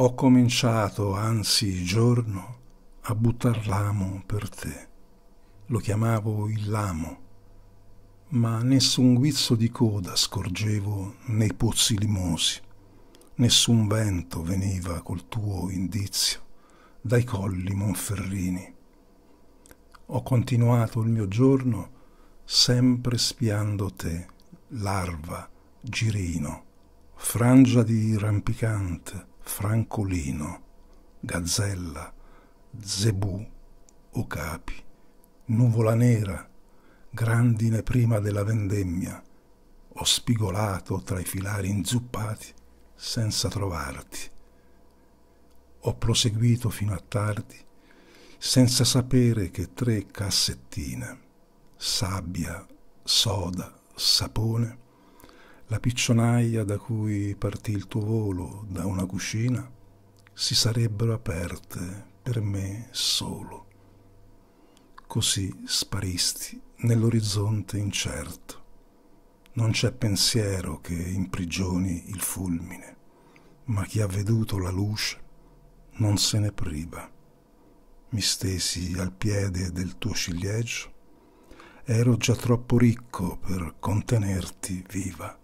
ho cominciato, anzi giorno, a buttar l'amo per te. Lo chiamavo il lamo, ma nessun guizzo di coda scorgevo nei pozzi limosi, nessun vento veniva col tuo indizio dai colli monferrini. Ho continuato il mio giorno sempre spiando te, larva, girino, frangia di rampicante, Francolino, Gazzella, Zebù, Ocapi, Nuvola Nera, grandine prima della vendemmia, ho spigolato tra i filari inzuppati senza trovarti. Ho proseguito fino a tardi senza sapere che tre cassettine, sabbia, soda, sapone, la piccionaia da cui partì il tuo volo da una cucina si sarebbero aperte per me solo. Così sparisti nell'orizzonte incerto. Non c'è pensiero che imprigioni il fulmine, ma chi ha veduto la luce non se ne priva. Mi stesi al piede del tuo ciliegio, ero già troppo ricco per contenerti viva.